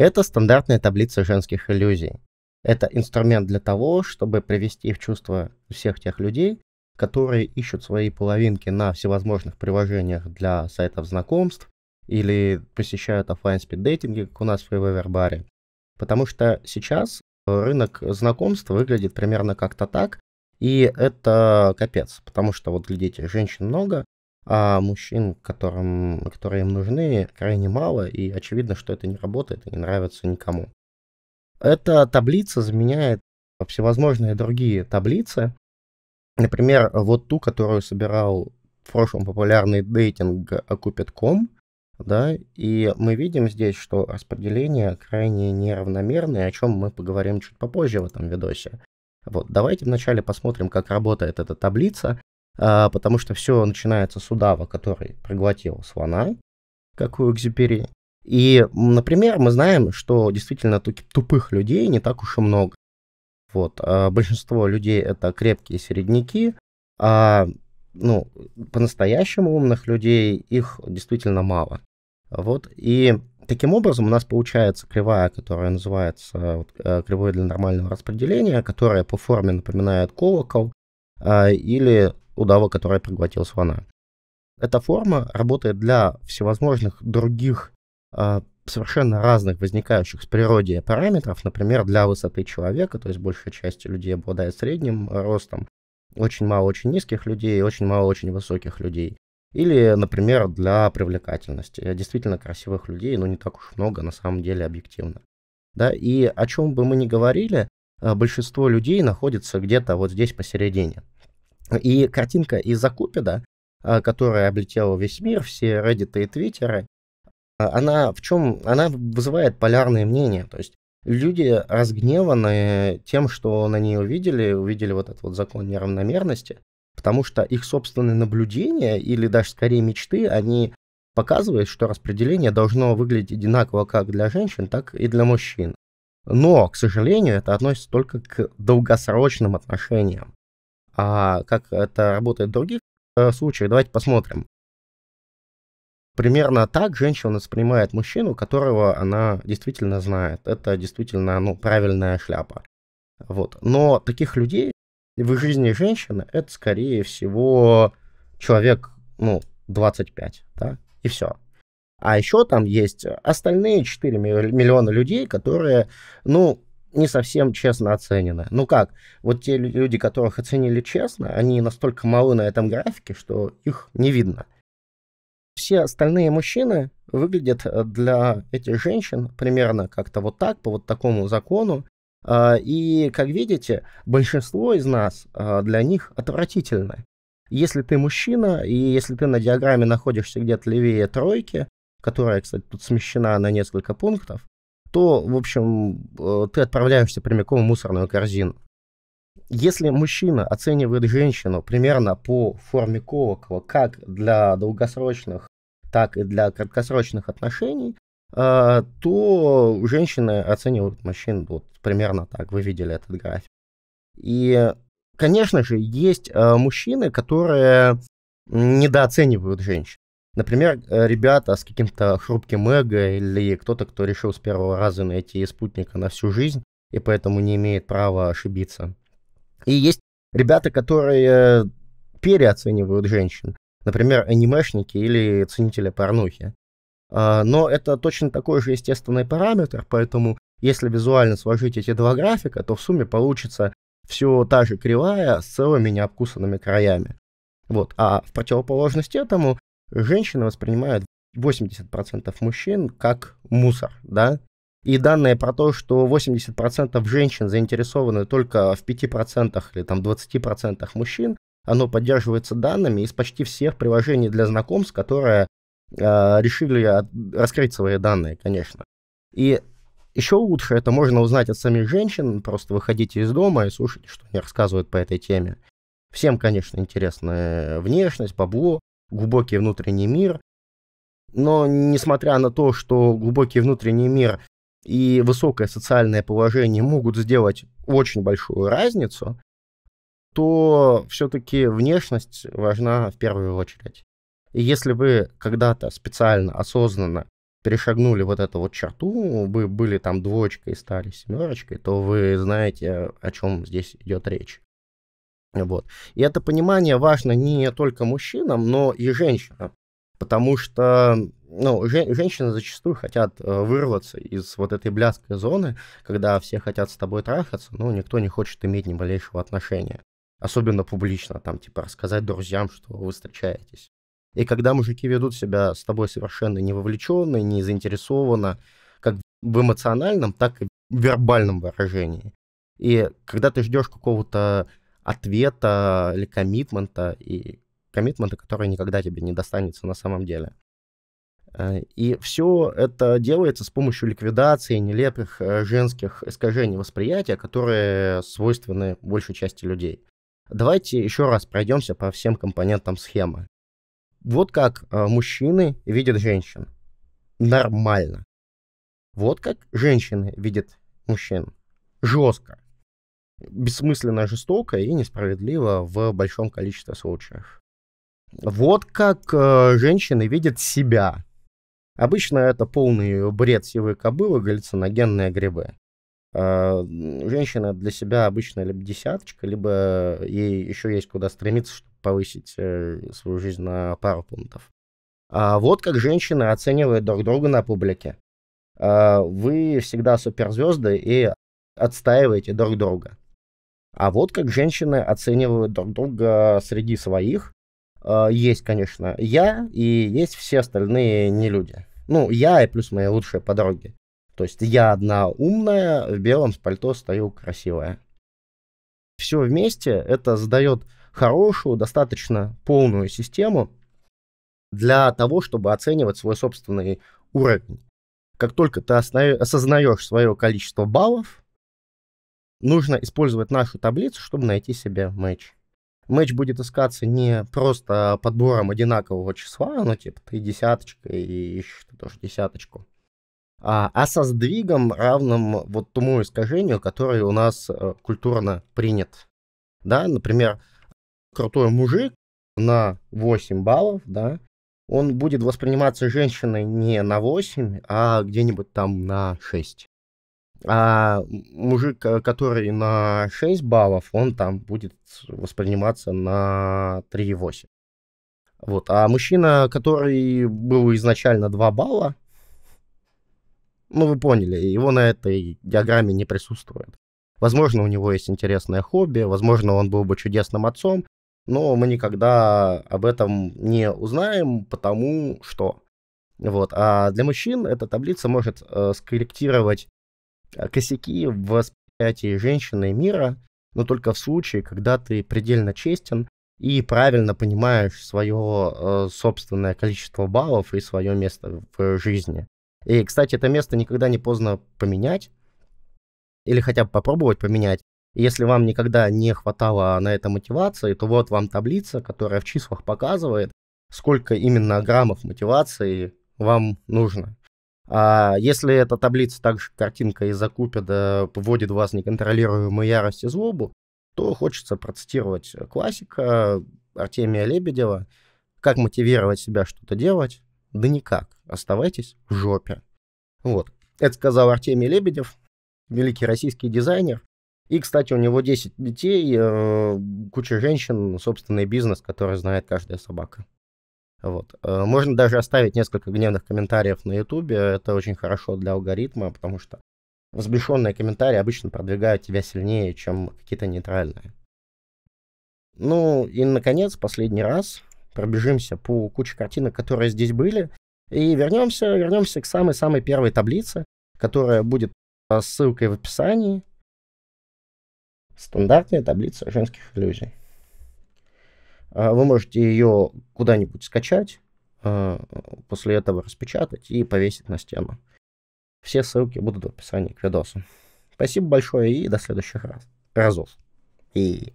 Это стандартная таблица женских иллюзий. Это инструмент для того, чтобы привести в чувство всех тех людей, которые ищут свои половинки на всевозможных приложениях для сайтов знакомств или посещают офлайн спиддейтинги, как у нас в Reverber. Потому что сейчас рынок знакомств выглядит примерно как-то так, и это капец, потому что вот глядите, женщин много, а мужчин, которым, которые им нужны, крайне мало, и очевидно, что это не работает и не нравится никому. Эта таблица заменяет всевозможные другие таблицы. Например, вот ту, которую собирал в прошлом популярный дейтинг Окупит.ком, да, и мы видим здесь, что распределение крайне неравномерное, о чем мы поговорим чуть попозже в этом видосе. Вот, давайте вначале посмотрим, как работает эта таблица, а, потому что все начинается с удава, который проглотил слона, какую у Экзюпери. И, например, мы знаем, что действительно тупых людей не так уж и много. Вот. А, большинство людей это крепкие середняки, а ну, по-настоящему умных людей их действительно мало. Вот. И таким образом у нас получается кривая, которая называется вот, э, кривой для нормального распределения, которая по форме напоминает колокол, а, или удава, который проглотил слона. Эта форма работает для всевозможных других а, совершенно разных возникающих с природе параметров, например, для высоты человека, то есть большая часть людей обладает средним ростом, очень мало очень низких людей, очень мало очень высоких людей. Или, например, для привлекательности. Действительно красивых людей, но не так уж много, на самом деле, объективно. Да, и о чем бы мы ни говорили, а, большинство людей находится где-то вот здесь посередине. И картинка из Акупида, а, которая облетела весь мир, все реддиты и твиттеры, а, она в чем, она вызывает полярные мнения, то есть люди разгневаны тем, что на ней увидели, увидели вот этот вот закон неравномерности, потому что их собственные наблюдения или даже скорее мечты, они показывают, что распределение должно выглядеть одинаково как для женщин, так и для мужчин. Но, к сожалению, это относится только к долгосрочным отношениям. А как это работает в других э, случаях, давайте посмотрим. Примерно так женщина воспринимает мужчину, которого она действительно знает. Это действительно ну, правильная шляпа. Вот. Но таких людей в жизни женщины это, скорее всего, человек ну, 25, да, и все. А еще там есть остальные 4 миллиона людей, которые, ну, не совсем честно оценены. Ну как, вот те люди, которых оценили честно, они настолько малы на этом графике, что их не видно. Все остальные мужчины выглядят э, для этих женщин примерно как-то вот так, по вот такому закону. А, и, как видите, большинство из нас э, для них отвратительны. Если ты мужчина, и если ты на диаграмме находишься где-то левее тройки, которая, кстати, тут смещена на несколько пунктов, то, в общем, э, ты отправляешься прямиком в мусорную корзину. Если мужчина оценивает женщину примерно по форме колокола, как для долгосрочных, так и для краткосрочных отношений, э, то женщины оценивают мужчин вот примерно так. Вы видели этот график. И, конечно же, есть э, мужчины, которые недооценивают женщин. Например, э, ребята с каким-то хрупким эго или кто-то, кто решил с первого раза найти спутника на всю жизнь и поэтому не имеет права ошибиться. И есть ребята, которые переоценивают женщин. Например, анимешники или ценители порнухи. А, но это точно такой же естественный параметр, поэтому если визуально сложить эти два графика, то в сумме получится все та же кривая с целыми необкусанными краями. Вот. А в противоположность этому женщины воспринимают 80% мужчин как мусор, да? И данные про то, что 80% женщин заинтересованы только в 5% или там 20% мужчин, оно поддерживается данными из почти всех приложений для знакомств, которые э, решили от, раскрыть свои данные, конечно. И еще лучше это можно узнать от самих женщин, просто выходите из дома и слушайте, что они рассказывают по этой теме. Всем, конечно, интересна внешность, бабло, глубокий внутренний мир. Но несмотря на то, что глубокий внутренний мир и высокое социальное положение могут сделать очень большую разницу, то все-таки внешность важна в первую очередь. И если вы когда-то специально, осознанно перешагнули вот эту вот черту, вы были там двоечкой и стали семерочкой, то вы знаете, о чем здесь идет речь. Вот. И это понимание важно не только мужчинам, но и женщинам. Потому что ну, же, женщины зачастую хотят э, вырваться из вот этой блядской зоны, когда все хотят с тобой трахаться, но никто не хочет иметь ни малейшего отношения. Особенно публично, там, типа, рассказать друзьям, что вы встречаетесь. И когда мужики ведут себя с тобой совершенно не вовлеченно, не заинтересованно, как в эмоциональном, так и в вербальном выражении. И когда ты ждешь какого-то ответа или коммитмента, и коммитмента, который никогда тебе не достанется на самом деле. Э, и все это делается с помощью ликвидации нелепых э, женских искажений восприятия, которые свойственны большей части людей. Давайте еще раз пройдемся по всем компонентам схемы. Вот как э, мужчины видят женщин. Нормально. Вот как женщины видят мужчин. Жестко бессмысленно жестоко и несправедливо в большом количестве случаев. Вот как э, женщины видят себя. Обычно это полный бред сивые кобылы, галлюциногенные грибы. Э, женщина для себя обычно либо десяточка, либо ей еще есть куда стремиться, чтобы повысить э, свою жизнь на пару пунктов. А вот как женщины оценивают друг друга на публике. Э, вы всегда суперзвезды и отстаиваете друг друга. А вот как женщины оценивают друг друга среди своих. А, есть, конечно, я и есть все остальные не люди. Ну, я и плюс мои лучшие подруги. То есть я одна умная, в белом с пальто стою красивая. Все вместе это задает хорошую, достаточно полную систему для того, чтобы оценивать свой собственный уровень. Как только ты осознаешь свое количество баллов, нужно использовать нашу таблицу, чтобы найти себе матч. Матч будет искаться не просто подбором одинакового числа, ну типа три десяточка и еще тоже десяточку, а, а со сдвигом, равным вот тому искажению, которое у нас э, культурно принят. Да, например, крутой мужик на 8 баллов, да, он будет восприниматься женщиной не на 8, а где-нибудь там на 6. А мужик, который на 6 баллов, он там будет восприниматься на 3,8. Вот. А мужчина, который был изначально 2 балла, ну вы поняли, его на этой диаграмме не присутствует. Возможно, у него есть интересное хобби, возможно, он был бы чудесным отцом, но мы никогда об этом не узнаем, потому что... Вот. А для мужчин эта таблица может э, скорректировать а косяки в восприятии женщины и мира, но только в случае, когда ты предельно честен и правильно понимаешь свое э, собственное количество баллов и свое место в жизни. И, кстати, это место никогда не поздно поменять или хотя бы попробовать поменять. если вам никогда не хватало на это мотивации, то вот вам таблица, которая в числах показывает, сколько именно граммов мотивации вам нужно. А если эта таблица также картинка из Акупеда поводит э, вас неконтролируемую ярость и злобу, то хочется процитировать э, классика Артемия Лебедева. Как мотивировать себя что-то делать? Да никак. Оставайтесь в жопе. Вот. Это сказал Артемий Лебедев, великий российский дизайнер. И, кстати, у него 10 детей, э, куча женщин, собственный бизнес, который знает каждая собака. Вот. Э, можно даже оставить несколько гневных комментариев на YouTube. Это очень хорошо для алгоритма, потому что взбешенные комментарии обычно продвигают тебя сильнее, чем какие-то нейтральные. Ну и, наконец, последний раз пробежимся по куче картинок, которые здесь были. И вернемся, вернемся к самой-самой первой таблице, которая будет э, ссылкой в описании. Стандартная таблица женских иллюзий. Э, вы можете ее куда-нибудь скачать, э, после этого распечатать и повесить на стену. Все ссылки будут в описании к видосу. Спасибо большое и до следующих раз. разов. И